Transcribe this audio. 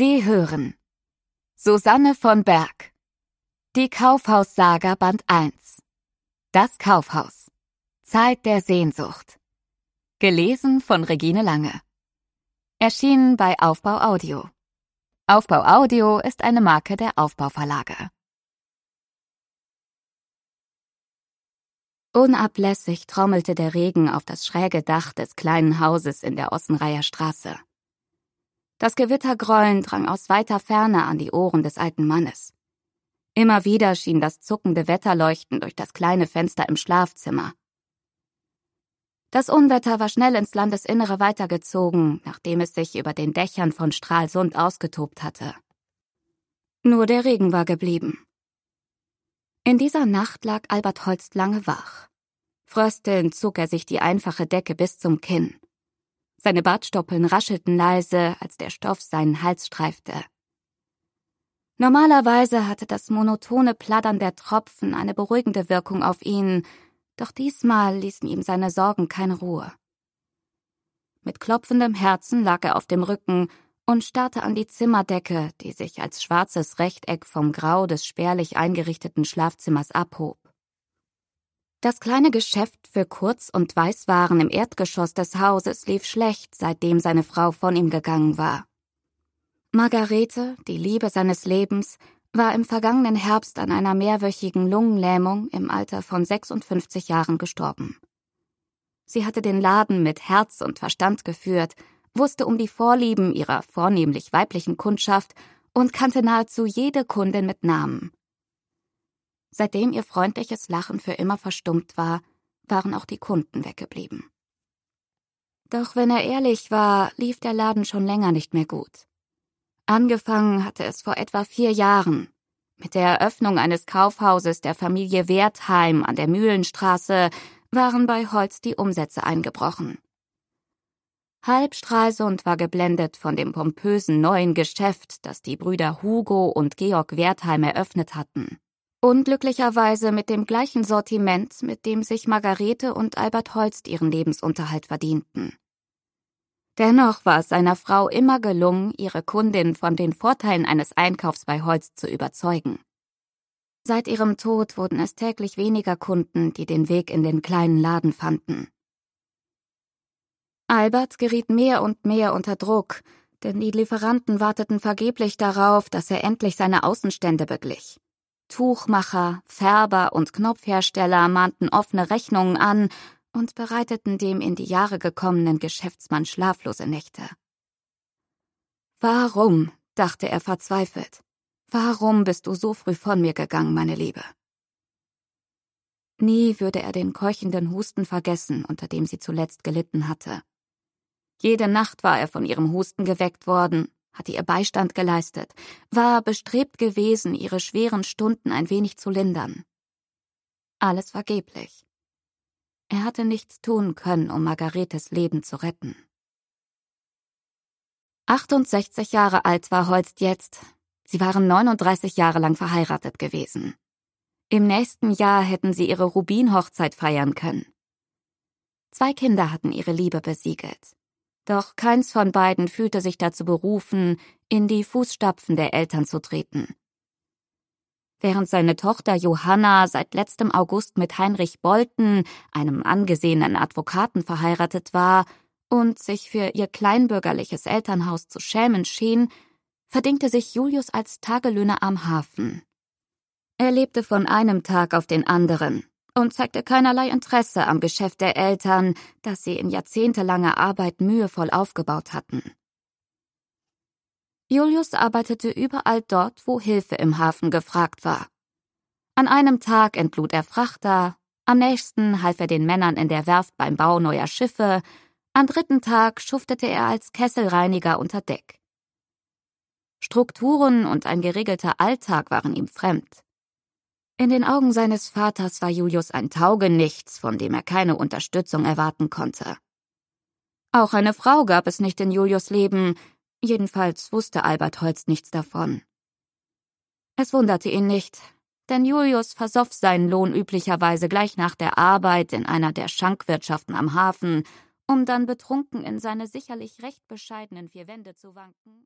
Sie hören Susanne von Berg Die Kaufhaussaga Band 1 Das Kaufhaus Zeit der Sehnsucht Gelesen von Regine Lange Erschienen bei Aufbau Audio Aufbau Audio ist eine Marke der Aufbauverlage. Unablässig trommelte der Regen auf das schräge Dach des kleinen Hauses in der Ossenreiher Straße. Das Gewittergrollen drang aus weiter Ferne an die Ohren des alten Mannes. Immer wieder schien das zuckende Wetterleuchten durch das kleine Fenster im Schlafzimmer. Das Unwetter war schnell ins Landesinnere weitergezogen, nachdem es sich über den Dächern von Stralsund ausgetobt hatte. Nur der Regen war geblieben. In dieser Nacht lag Albert Holst lange wach. Fröstelnd zog er sich die einfache Decke bis zum Kinn. Seine Bartstoppeln raschelten leise, als der Stoff seinen Hals streifte. Normalerweise hatte das monotone Plattern der Tropfen eine beruhigende Wirkung auf ihn, doch diesmal ließen ihm seine Sorgen keine Ruhe. Mit klopfendem Herzen lag er auf dem Rücken und starrte an die Zimmerdecke, die sich als schwarzes Rechteck vom Grau des spärlich eingerichteten Schlafzimmers abhob. Das kleine Geschäft für Kurz- und Weißwaren im Erdgeschoss des Hauses lief schlecht, seitdem seine Frau von ihm gegangen war. Margarete, die Liebe seines Lebens, war im vergangenen Herbst an einer mehrwöchigen Lungenlähmung im Alter von 56 Jahren gestorben. Sie hatte den Laden mit Herz und Verstand geführt, wusste um die Vorlieben ihrer vornehmlich weiblichen Kundschaft und kannte nahezu jede Kundin mit Namen. Seitdem ihr freundliches Lachen für immer verstummt war, waren auch die Kunden weggeblieben. Doch wenn er ehrlich war, lief der Laden schon länger nicht mehr gut. Angefangen hatte es vor etwa vier Jahren mit der Eröffnung eines Kaufhauses der Familie Wertheim an der Mühlenstraße waren bei Holz die Umsätze eingebrochen. Halb stralsund war geblendet von dem pompösen neuen Geschäft, das die Brüder Hugo und Georg Wertheim eröffnet hatten. Unglücklicherweise mit dem gleichen Sortiment, mit dem sich Margarete und Albert Holst ihren Lebensunterhalt verdienten. Dennoch war es seiner Frau immer gelungen, ihre Kundin von den Vorteilen eines Einkaufs bei Holst zu überzeugen. Seit ihrem Tod wurden es täglich weniger Kunden, die den Weg in den kleinen Laden fanden. Albert geriet mehr und mehr unter Druck, denn die Lieferanten warteten vergeblich darauf, dass er endlich seine Außenstände beglich. Tuchmacher, Färber und Knopfhersteller mahnten offene Rechnungen an und bereiteten dem in die Jahre gekommenen Geschäftsmann schlaflose Nächte. Warum, dachte er verzweifelt, warum bist du so früh von mir gegangen, meine Liebe? Nie würde er den keuchenden Husten vergessen, unter dem sie zuletzt gelitten hatte. Jede Nacht war er von ihrem Husten geweckt worden, hatte ihr Beistand geleistet, war bestrebt gewesen, ihre schweren Stunden ein wenig zu lindern. Alles vergeblich. Er hatte nichts tun können, um Margaretes Leben zu retten. 68 Jahre alt war Holst jetzt. Sie waren 39 Jahre lang verheiratet gewesen. Im nächsten Jahr hätten sie ihre Rubinhochzeit feiern können. Zwei Kinder hatten ihre Liebe besiegelt. Doch keins von beiden fühlte sich dazu berufen, in die Fußstapfen der Eltern zu treten. Während seine Tochter Johanna seit letztem August mit Heinrich Bolten, einem angesehenen Advokaten, verheiratet war und sich für ihr kleinbürgerliches Elternhaus zu schämen schien, verdingte sich Julius als Tagelöhner am Hafen. Er lebte von einem Tag auf den anderen, und zeigte keinerlei Interesse am Geschäft der Eltern, das sie in jahrzehntelanger Arbeit mühevoll aufgebaut hatten. Julius arbeitete überall dort, wo Hilfe im Hafen gefragt war. An einem Tag entlud er Frachter, am nächsten half er den Männern in der Werft beim Bau neuer Schiffe, am dritten Tag schuftete er als Kesselreiniger unter Deck. Strukturen und ein geregelter Alltag waren ihm fremd. In den Augen seines Vaters war Julius ein Taugenichts, von dem er keine Unterstützung erwarten konnte. Auch eine Frau gab es nicht in Julius Leben, jedenfalls wusste Albert Holz nichts davon. Es wunderte ihn nicht, denn Julius versoff seinen Lohn üblicherweise gleich nach der Arbeit in einer der Schankwirtschaften am Hafen, um dann betrunken in seine sicherlich recht bescheidenen vier Wände zu wanken.